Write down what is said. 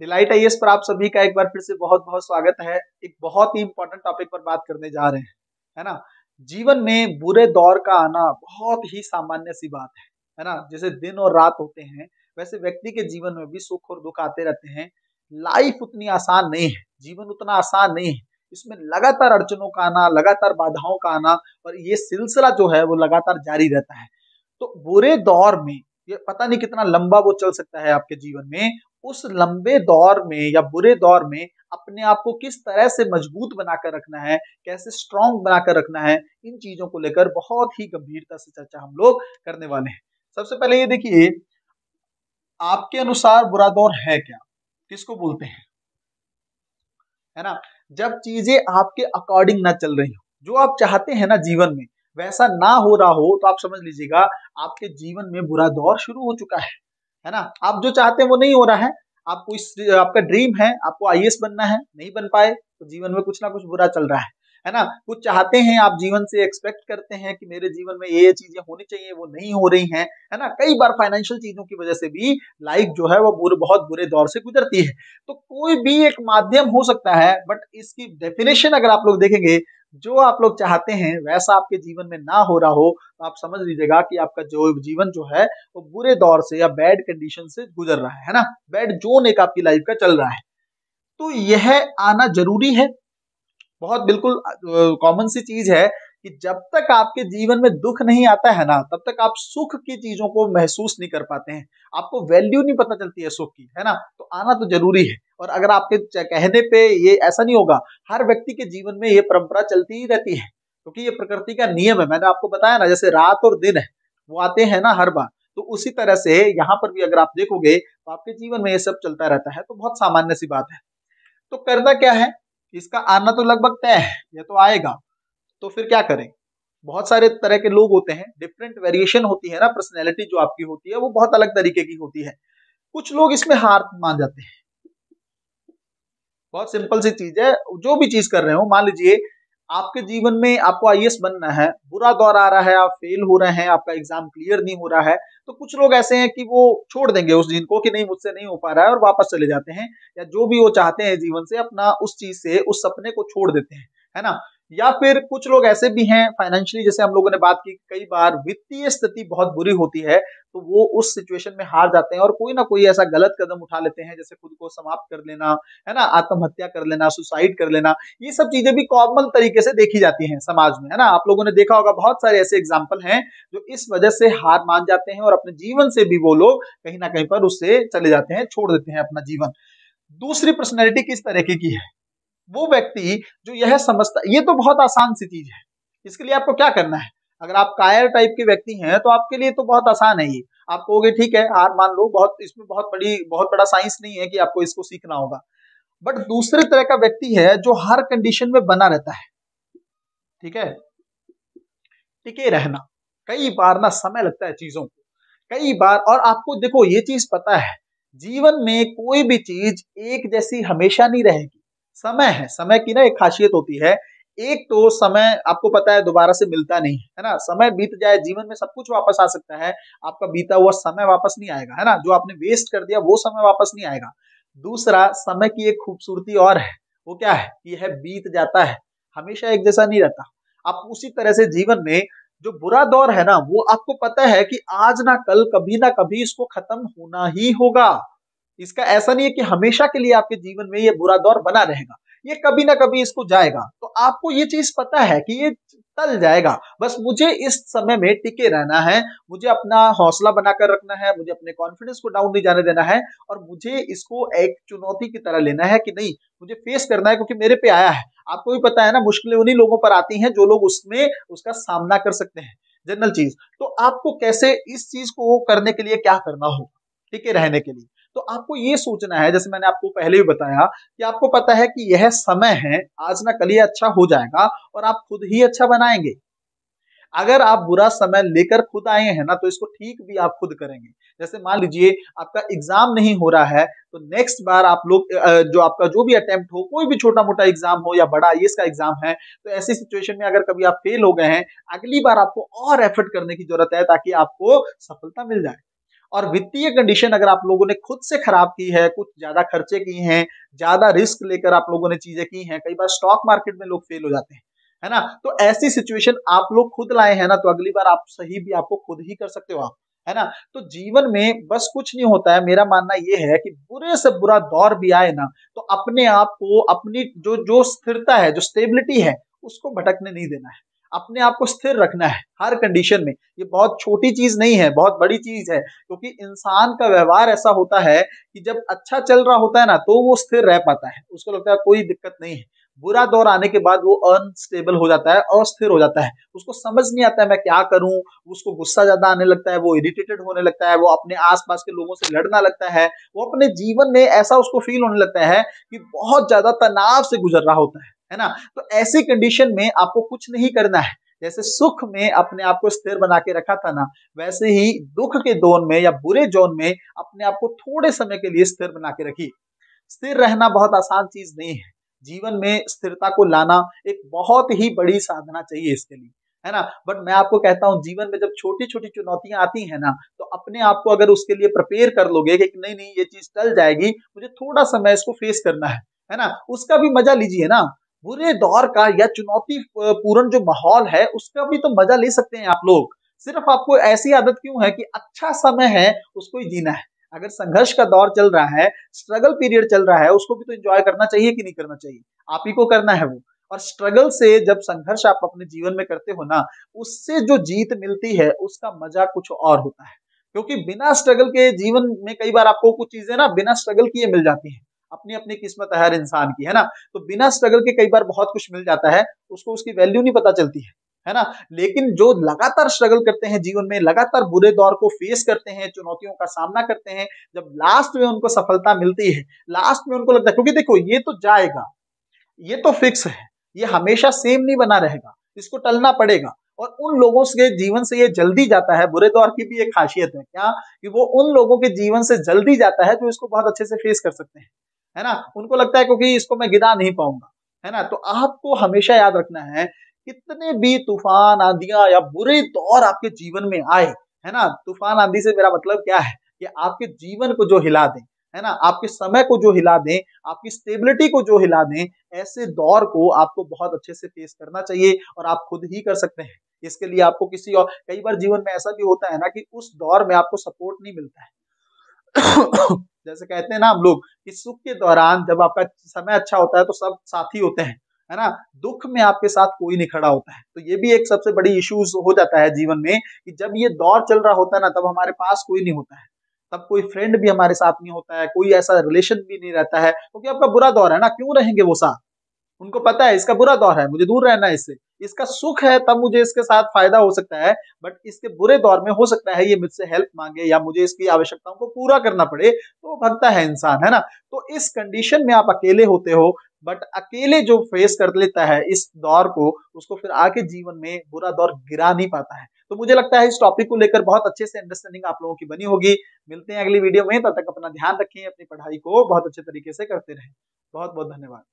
delight आई पर आप सभी का एक बार फिर से बहुत बहुत स्वागत है एक बहुत ही इंपॉर्टेंट टॉपिक पर बात करने जा रहे हैं है ना जीवन में बुरे दौर का आना बहुत ही सामान्य सी बात है है ना जैसे दिन और रात होते हैं वैसे व्यक्ति के जीवन में भी सुख और दुख आते रहते हैं लाइफ उतनी आसान नहीं है जीवन उतना आसान नहीं है इसमें लगातार अड़चनों का आना लगातार बाधाओं का आना और ये सिलसिला जो है वो लगातार जारी रहता है तो बुरे दौर में ये पता नहीं कितना लंबा वो चल सकता है आपके जीवन में उस लंबे दौर में या बुरे दौर में अपने आप को किस तरह से मजबूत बनाकर रखना है कैसे स्ट्रांग बनाकर रखना है इन चीजों को लेकर बहुत ही गंभीरता से चर्चा हम लोग करने वाले हैं सबसे पहले ये देखिए आपके अनुसार बुरा दौर है क्या किसको बोलते हैं है ना जब चीजें आपके अकॉर्डिंग ना चल रही हो जो आप चाहते हैं ना जीवन में वैसा ना हो रहा हो तो आप समझ लीजिएगा आपके जीवन में बुरा दौर शुरू हो चुका है है ना आप जो चाहते हैं वो नहीं हो रहा है आपको इस आपका ड्रीम है आपको आई बनना है नहीं बन पाए तो जीवन में कुछ ना कुछ बुरा चल रहा है है ना कुछ चाहते हैं आप जीवन से एक्सपेक्ट करते हैं कि मेरे जीवन में ये चीजें होनी चाहिए वो नहीं हो रही हैं है ना कई बार फाइनेंशियल चीजों की वजह से भी लाइफ जो है वो बुरे बहुत बुरे दौर से गुजरती है तो कोई भी एक माध्यम हो सकता है बट इसकी डेफिनेशन अगर आप लोग देखेंगे जो आप लोग चाहते हैं वैसा आपके जीवन में ना हो रहा हो तो आप समझ लीजिएगा कि आपका जो जीवन जो है वो बुरे दौर से या बैड कंडीशन से गुजर रहा है है ना बैड जोन एक आपकी लाइफ का चल रहा है तो यह आना जरूरी है बहुत बिल्कुल कॉमन सी चीज है कि जब तक आपके जीवन में दुख नहीं आता है ना तब तक आप सुख की चीजों को महसूस नहीं कर पाते हैं आपको वैल्यू नहीं पता चलती है सुख की है ना तो आना तो जरूरी है और अगर आपके कहने पे ये ऐसा नहीं होगा हर व्यक्ति के जीवन में ये परंपरा चलती ही रहती है क्योंकि तो ये प्रकृति का नियम है मैंने आपको बताया ना जैसे रात और दिन है वो आते हैं ना हर बार तो उसी तरह से यहाँ पर भी अगर आप देखोगे तो आपके जीवन में ये सब चलता रहता है तो बहुत सामान्य सी बात है तो करना क्या है इसका आना तो लगभग तय है यह तो आएगा तो फिर क्या करें बहुत सारे तरह के लोग होते हैं डिफरेंट वेरिएशन होती है ना पर्सनैलिटी जो आपकी होती है वो बहुत अलग तरीके की होती है कुछ लोग इसमें हार मान जाते हैं बहुत सिंपल सी चीज है जो भी चीज कर रहे हो मान लीजिए आपके जीवन में आपको आई बनना है बुरा दौर आ रहा है आप फेल हो रहे हैं आपका एग्जाम क्लियर नहीं हो रहा है तो कुछ लोग ऐसे हैं कि वो छोड़ देंगे उस दिन को कि नहीं मुझसे नहीं हो पा रहा है और वापस चले जाते हैं या जो भी वो चाहते हैं जीवन से अपना उस चीज से उस सपने को छोड़ देते हैं है ना या फिर कुछ लोग ऐसे भी हैं फाइनेंशियली जैसे हम लोगों ने बात की कई बार वित्तीय स्थिति बहुत बुरी होती है तो वो उस सिचुएशन में हार जाते हैं और कोई ना कोई ऐसा गलत कदम उठा लेते हैं जैसे खुद को समाप्त कर लेना है ना आत्महत्या कर लेना सुसाइड कर लेना ये सब चीजें भी कॉमन तरीके से देखी जाती हैं समाज में है ना आप लोगों ने देखा होगा बहुत सारे ऐसे एग्जाम्पल हैं जो इस वजह से हार मान जाते हैं और अपने जीवन से भी वो लोग कहीं ना कहीं पर उससे चले जाते हैं छोड़ देते हैं अपना जीवन दूसरी पर्सनैलिटी किस तरीके की है वो व्यक्ति जो यह समझता ये तो बहुत आसान सी चीज है इसके लिए आपको क्या करना है अगर आप कायर टाइप के व्यक्ति हैं तो आपके लिए तो बहुत आसान है ये आप कहोगे ठीक है हार मान लो बहुत इसमें बहुत बड़ी बहुत बड़ा साइंस नहीं है कि आपको इसको सीखना होगा बट दूसरे तरह का व्यक्ति है जो हर कंडीशन में बना रहता है ठीक है टिके रहना कई बार ना समय लगता है चीजों को कई बार और आपको देखो ये चीज पता है जीवन में कोई भी चीज एक जैसी हमेशा नहीं रहेगी समय है समय की ना एक खासियत होती है एक तो समय आपको पता है दोबारा से मिलता नहीं है ना समय बीत जाए जीवन में सब कुछ वापस आ सकता है आपका बीता हुआ समय वापस नहीं आएगा है ना जो आपने वेस्ट कर दिया वो समय वापस नहीं आएगा दूसरा समय की एक खूबसूरती और है वो क्या है कि यह बीत जाता है हमेशा एक जैसा नहीं रहता आप उसी तरह से जीवन में जो बुरा दौर है ना वो आपको पता है कि आज ना कल कभी ना कभी इसको खत्म होना ही होगा इसका ऐसा नहीं है कि हमेशा के लिए आपके जीवन में ये बुरा दौर बना रहेगा ये कभी ना कभी इसको जाएगा तो आपको ये चीज पता है कि ये तल जाएगा बस मुझे इस समय में टिके रहना है मुझे अपना हौसला बनाकर रखना है मुझे अपने कॉन्फिडेंस को डाउन नहीं जाने देना है और मुझे इसको एक चुनौती की तरह लेना है कि नहीं मुझे फेस करना है क्योंकि मेरे पे आया है आपको भी पता है ना मुश्किलें उन्हीं लोगों पर आती हैं जो लोग उसमें उसका सामना कर सकते हैं जनरल चीज तो आपको कैसे इस चीज को करने के लिए क्या करना हो टिके रहने के लिए तो आपको ये सोचना है जैसे मैंने आपको पहले भी बताया कि आपको पता है कि यह समय है आज ना कल ही अच्छा हो जाएगा और आप खुद ही अच्छा बनाएंगे अगर आप बुरा समय लेकर खुद आए हैं ना तो इसको ठीक भी आप खुद करेंगे जैसे मान लीजिए आपका एग्जाम नहीं हो रहा है तो नेक्स्ट बार आप लोग जो आपका जो भी अटेम्प्ट हो कोई भी छोटा मोटा एग्जाम हो या बड़ा आई का एग्जाम है तो ऐसी सिचुएशन में अगर कभी आप फेल हो गए हैं अगली बार आपको और एफर्ट करने की जरूरत है ताकि आपको सफलता मिल जाए और वित्तीय कंडीशन अगर आप लोगों ने खुद से खराब की है कुछ ज्यादा खर्चे किए हैं ज्यादा रिस्क लेकर आप लोगों ने चीजें की हैं कई बार स्टॉक मार्केट में लोग फेल हो जाते हैं है ना तो ऐसी सिचुएशन आप लोग खुद लाए हैं ना तो अगली बार आप सही भी आपको खुद ही कर सकते हो आप है ना तो जीवन में बस कुछ नहीं होता है मेरा मानना यह है कि बुरे से बुरा दौर भी आए ना तो अपने आप को अपनी जो जो स्थिरता है जो स्टेबिलिटी है उसको भटकने नहीं देना है अपने आप को स्थिर रखना है हर कंडीशन में ये बहुत छोटी चीज नहीं है बहुत बड़ी चीज है क्योंकि इंसान का व्यवहार ऐसा होता है कि जब अच्छा चल रहा होता है ना तो वो स्थिर रह पाता है उसको लगता है कोई दिक्कत नहीं है बुरा दौर आने के बाद वो अनस्टेबल हो जाता है अस्थिर हो जाता है उसको समझ नहीं आता है मैं क्या करूं उसको गुस्सा ज्यादा आने लगता है वो इरिटेटेड होने लगता है वो अपने आसपास के लोगों से लड़ना लगता है वो अपने जीवन में ऐसा उसको फील होने लगता है कि बहुत ज्यादा तनाव से गुजर रहा होता है है ना तो ऐसी कंडीशन में आपको कुछ नहीं करना है जैसे सुख में अपने आप को स्थिर बना के रखा था ना वैसे ही दुख के जोन में या बुरे जोन में अपने आप को थोड़े समय के लिए स्थिर बना के रखी स्थिर रहना बहुत आसान चीज नहीं है जीवन में स्थिरता को लाना एक बहुत ही बड़ी साधना चाहिए इसके लिए है ना बट मैं आपको कहता हूँ जीवन में जब छोटी छोटी चुनौतियां आती हैं ना तो अपने आप को अगर उसके लिए प्रिपेयर कर लोगे कि नहीं नहीं ये चीज टल जाएगी मुझे थोड़ा समय इसको फेस करना है है ना उसका भी मजा लीजिए ना बुरे दौर का या चुनौती पूर्ण जो माहौल है उसका भी तो मजा ले सकते हैं आप लोग सिर्फ आपको ऐसी आदत क्यों है कि अच्छा समय है उसको ही जीना है अगर संघर्ष का दौर चल रहा है स्ट्रगल पीरियड चल रहा है उसको भी तो एंजॉय करना चाहिए कि नहीं करना चाहिए आप ही को करना है वो और स्ट्रगल से जब संघर्ष आप अपने जीवन में करते हो ना उससे जो जीत मिलती है उसका मजा कुछ और होता है क्योंकि बिना स्ट्रगल के जीवन में कई बार आपको कुछ चीजें ना बिना स्ट्रगल किए मिल जाती हैं अपनी अपनी किस्मत है हर इंसान की है ना तो बिना स्ट्रगल के कई बार बहुत कुछ मिल जाता है उसको उसकी वैल्यू नहीं पता चलती है है ना लेकिन जो लगातार स्ट्रगल करते हैं जीवन में लगातार बुरे दौर को फेस करते हैं चुनौतियों का सामना करते हैं जब लास्ट में उनको सफलता मिलती है लास्ट में उनको लगता है क्योंकि देखो ये तो जाएगा ये तो फिक्स है ये हमेशा सेम नहीं बना रहेगा इसको टलना पड़ेगा और उन लोगों के जीवन से ये जल्दी जाता है बुरे दौर की भी एक खासियत है क्या कि वो उन लोगों के जीवन से जल्दी जाता है जो इसको बहुत अच्छे से फेस कर सकते हैं है ना उनको लगता है क्योंकि इसको मैं गिरा नहीं पाऊंगा है ना तो आपको हमेशा याद रखना है कितने भी तूफान आंधियां या बुरे दौर आपके जीवन में आए है ना तूफान आंधी से मेरा मतलब क्या है कि आपके जीवन को जो हिला दें है ना आपके समय को जो हिला दें आपकी स्टेबिलिटी को जो हिला दें ऐसे दौर को आपको बहुत अच्छे से फेस करना चाहिए और आप खुद ही कर सकते हैं इसके लिए आपको किसी और कई बार जीवन में ऐसा भी होता है ना कि उस दौर में आपको सपोर्ट नहीं मिलता है जैसे कहते हैं ना हम लोग कि सुख के दौरान जब आपका समय अच्छा होता है तो सब साथी होते हैं है ना दुख में आपके साथ कोई नहीं खड़ा होता है तो ये भी एक सबसे बड़ी इश्यूज हो जाता है जीवन में कि जब ये दौर चल रहा होता है ना तब हमारे पास कोई नहीं होता है तब कोई फ्रेंड भी हमारे साथ नहीं होता है कोई ऐसा रिलेशन भी नहीं रहता है क्योंकि तो आपका बुरा दौर है ना क्यों रहेंगे वो साथ उनको पता है इसका बुरा दौर है मुझे दूर रहना है इससे इसका सुख है तब मुझे इसके साथ फायदा हो सकता है बट इसके बुरे दौर में हो सकता है ये मुझसे हेल्प मांगे या मुझे इसकी आवश्यकताओं को पूरा करना पड़े तो भगता है इंसान है ना तो इस कंडीशन में आप अकेले होते हो बट अकेले जो फेस कर लेता है इस दौर को उसको फिर आगे जीवन में बुरा दौर गिरा नहीं पाता है तो मुझे लगता है इस टॉपिक को लेकर बहुत अच्छे से अंडरस्टैंडिंग आप लोगों की बनी होगी मिलते हैं अगली वीडियो में तब तक अपना ध्यान रखें अपनी पढ़ाई को बहुत अच्छे तरीके से करते रहें बहुत बहुत धन्यवाद